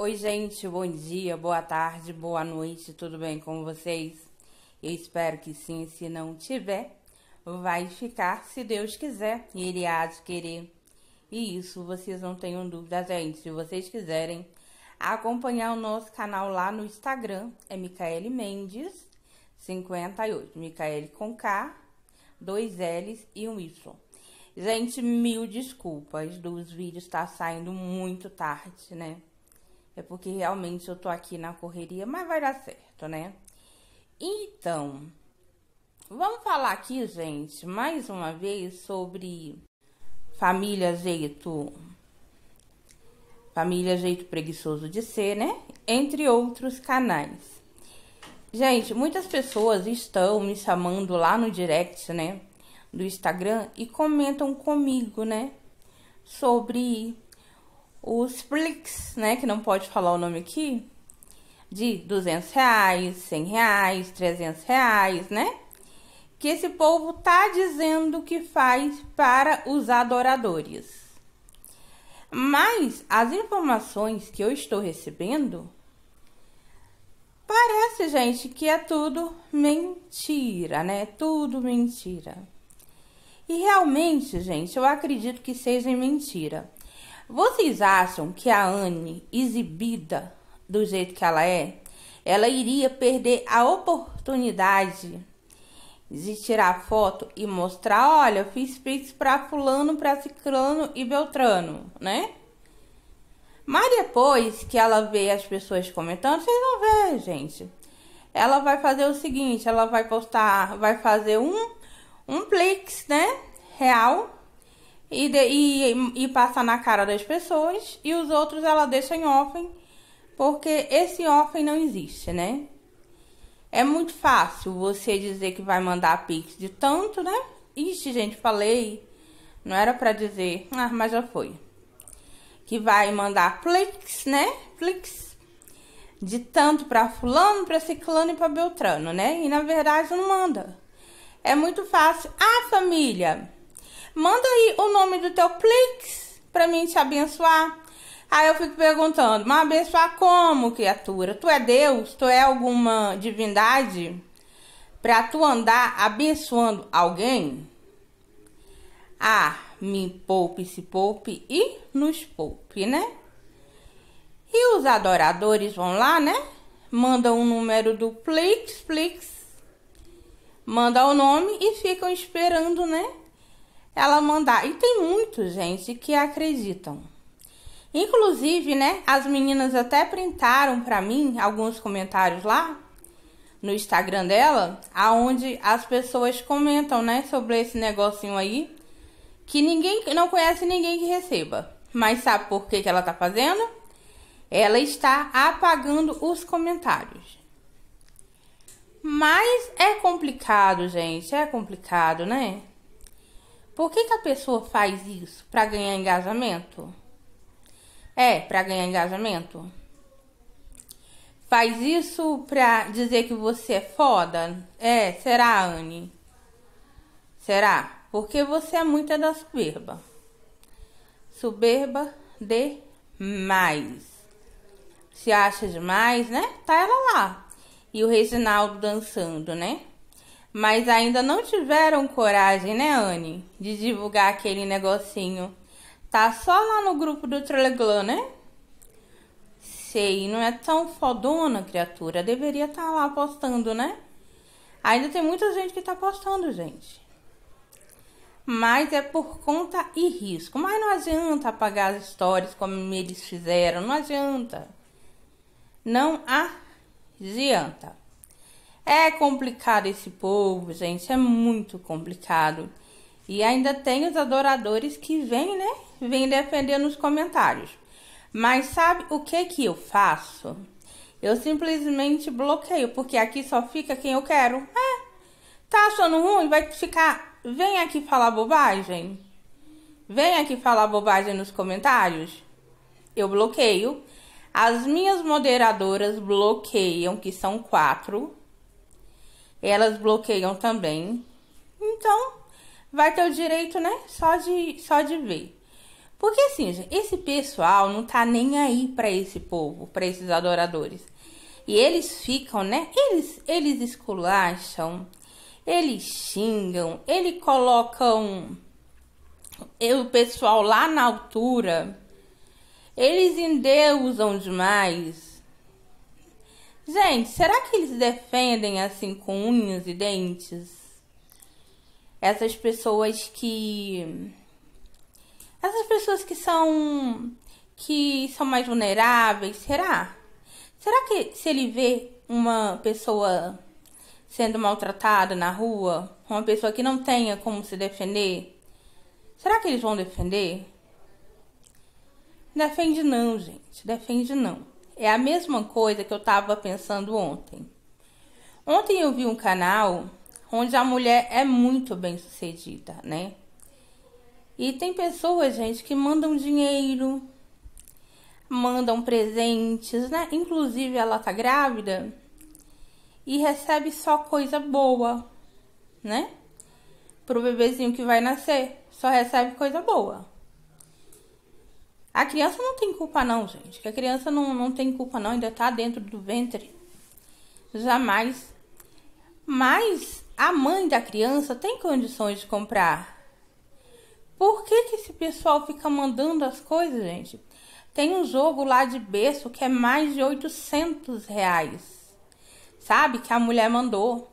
Oi, gente, bom dia, boa tarde, boa noite, tudo bem com vocês? Eu espero que sim, se não tiver, vai ficar, se Deus quiser, e Ele há de querer. E isso vocês não tenham dúvida, gente. Se vocês quiserem acompanhar o nosso canal lá no Instagram, é Micaele Mendes 58, Micaele com K, dois L's e um Y. Gente, mil desculpas dos vídeos tá saindo muito tarde, né? É porque realmente eu tô aqui na correria, mas vai dar certo, né? Então, vamos falar aqui, gente, mais uma vez sobre família jeito família jeito preguiçoso de ser, né? Entre outros canais. Gente, muitas pessoas estão me chamando lá no direct, né, do Instagram e comentam comigo, né, sobre os Plix, né? Que não pode falar o nome aqui. De 200 reais, 100 reais, 300 reais, né? Que esse povo tá dizendo que faz para os adoradores. Mas as informações que eu estou recebendo parece, gente, que é tudo mentira, né? Tudo mentira. E realmente, gente, eu acredito que seja mentira. Vocês acham que a Anne, exibida do jeito que ela é, ela iria perder a oportunidade de tirar foto e mostrar, olha, fiz pix para fulano, para ciclano e beltrano, né? Mas depois que ela vê as pessoas comentando, vocês vão ver, gente. Ela vai fazer o seguinte, ela vai postar, vai fazer um um plix, né? Real e, de, e, e passa na cara das pessoas e os outros ela deixa em off porque esse off não existe, né? É muito fácil você dizer que vai mandar pix de tanto, né? Ixi, gente, falei. Não era para dizer, ah, mas já foi. Que vai mandar plix, né? Plix de tanto para fulano, para ciclano e para beltrano, né? E na verdade não manda. É muito fácil. Ah, família, manda aí o nome do teu Plix para mim te abençoar. Aí eu fico perguntando, mas abençoar como, criatura? Tu é Deus? Tu é alguma divindade? Para tu andar abençoando alguém? Ah, me poupe, se poupe e nos poupe, né? E os adoradores vão lá, né? Mandam o número do Plix, Plix. Manda o nome e ficam esperando, né? ela mandar. E tem muito, gente, que acreditam. Inclusive, né, as meninas até printaram para mim alguns comentários lá no Instagram dela, aonde as pessoas comentam, né, sobre esse negocinho aí, que ninguém não conhece ninguém que receba. Mas sabe por que, que ela tá fazendo? Ela está apagando os comentários. Mas é complicado, gente, é complicado, né? Por que, que a pessoa faz isso? Para ganhar engajamento? É, para ganhar engajamento. Faz isso pra dizer que você é foda? É, será, Anne? Será? Porque você é muita é da soberba. Soberba demais. Se acha demais, né? Tá ela lá. E o Reginaldo dançando, né? mas ainda não tiveram coragem, né, Anne, de divulgar aquele negocinho. Tá só lá no grupo do Telegram, né? Sei, não é tão fodona, criatura. Deveria estar tá lá postando, né? Ainda tem muita gente que tá postando, gente. Mas é por conta e risco. Mas não adianta apagar as histórias como eles fizeram. Não adianta. Não adianta. É complicado esse povo, gente, é muito complicado. E ainda tem os adoradores que vêm, né? Vêm defender nos comentários. Mas sabe o que que eu faço? Eu simplesmente bloqueio, porque aqui só fica quem eu quero. É. Tá achando ruim? Vai ficar. Vem aqui falar bobagem. Vem aqui falar bobagem nos comentários. Eu bloqueio. As minhas moderadoras bloqueiam, que são quatro elas bloqueiam também. Então, vai ter o direito, né? Só de, só de ver. Porque assim, esse pessoal não tá nem aí para esse povo, para esses adoradores. E eles ficam, né? Eles, eles esculacham, eles xingam, eles colocam o pessoal lá na altura. Eles endeusam demais Gente, será que eles defendem assim com unhas e dentes? Essas pessoas que. Essas pessoas que são. que são mais vulneráveis, será? Será que se ele vê uma pessoa sendo maltratada na rua, uma pessoa que não tenha como se defender, será que eles vão defender? Defende não, gente, defende não. É a mesma coisa que eu estava pensando ontem. Ontem eu vi um canal onde a mulher é muito bem sucedida, né? E tem pessoas, gente, que mandam dinheiro, mandam presentes, né? Inclusive ela tá grávida e recebe só coisa boa, né? Pro bebezinho que vai nascer, só recebe coisa boa. A criança não tem culpa não, gente. A criança não, não tem culpa não, ainda tá dentro do ventre. Jamais. Mas a mãe da criança tem condições de comprar. Por que, que esse pessoal fica mandando as coisas, gente? Tem um jogo lá de berço que é mais de 800 reais. Sabe? Que a mulher mandou.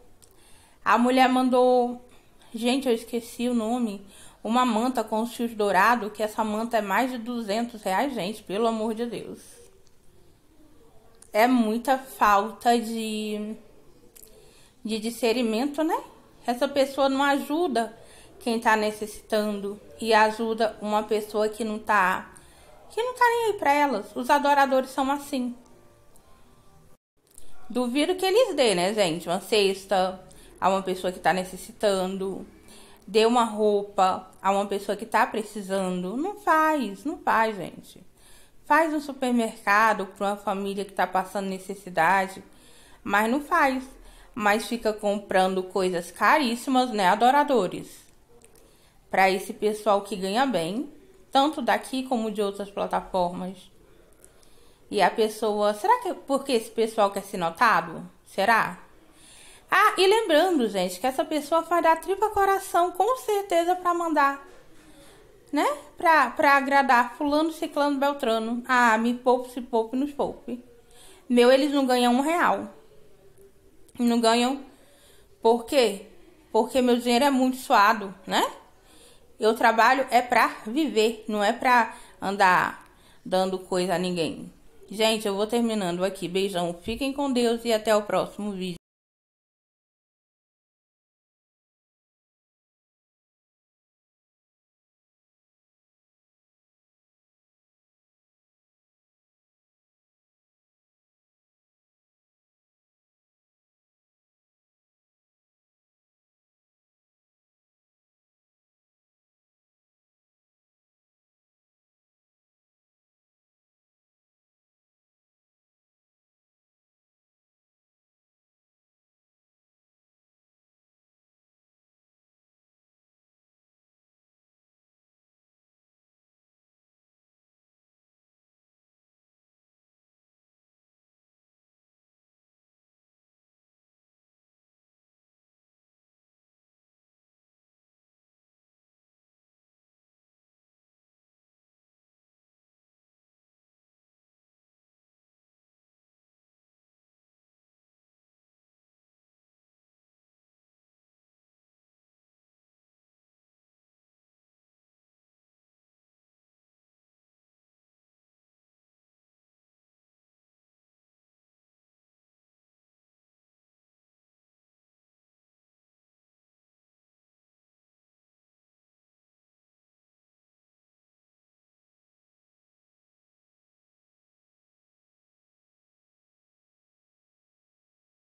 A mulher mandou. Gente, eu esqueci o nome uma manta com os fios dourados, que essa manta é mais de 200 reais, gente, pelo amor de Deus. É muita falta de, de discernimento, né? Essa pessoa não ajuda quem tá necessitando e ajuda uma pessoa que não tá que não tá nem aí pra elas. Os adoradores são assim. Duvido que eles dê, né, gente? Uma cesta a uma pessoa que tá necessitando dê uma roupa a uma pessoa que está precisando. Não faz, não faz, gente. Faz um supermercado para uma família que está passando necessidade, mas não faz. Mas fica comprando coisas caríssimas, né, adoradores? Para esse pessoal que ganha bem, tanto daqui como de outras plataformas. E a pessoa, será que é porque esse pessoal quer ser notado? Será? Ah, e lembrando, gente, que essa pessoa faz da tripa coração com certeza para mandar, né? Pra, pra agradar fulano, ciclano, beltrano. Ah, me poupe, se poupe, nos poupe. Meu, eles não ganham um real. Não ganham. Por quê? Porque meu dinheiro é muito suado, né? Eu trabalho é pra viver, não é pra andar dando coisa a ninguém. Gente, eu vou terminando aqui. Beijão, fiquem com Deus e até o próximo vídeo.